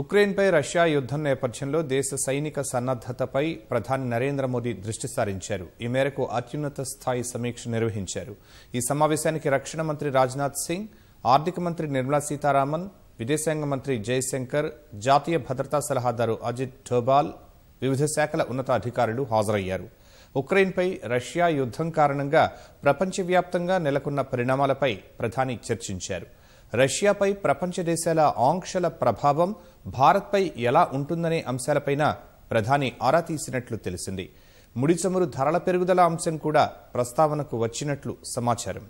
ఉక్రెయిన్పై Russia యుద్ధం నేపథ్యంలో దేశ సైనిక సన్నద్ధతపై ప్రధాని నరేంద్ర మోదీ దృష్టి సారించారు ఈ మేరకు అత్యున్నత స్థాయి సమీక్ష నిర్వహించారు ఈ సమావేశానికి రక్షణ మంత్రి రాజ్నాథ్ సింగ్ ఆర్థిక మంత్రి నిర్మలా సీతారామన్ విదేశాంగ మంత్రి జయశంకర్ జాతీయ భద్రతా సలహాదారు అజిత్ డోబాల్ వివిధ శాఖల ఉన్నతాధికారులు హాజరయ్యారు ఉక్రెయిన్పై రష్యా యుద్ధం కారణంగా ప్రపంచవ్యాప్తంగా నెలకొన్న పరిణామాలపై ప్రధాని చర్చించారు రష్యాపై ప్రపంచ దేశాల ఆంక్షల ప్రభావం భారత్పై ఎలా ఉంటుందనే అంశాలపైన ప్రధాని ఆరా తీసినట్లు తెలిసింది ముడిచమురు ధరల పెరుగుదల అంశం కూడా ప్రస్తావనకు వచ్చినట్లు సమాచారం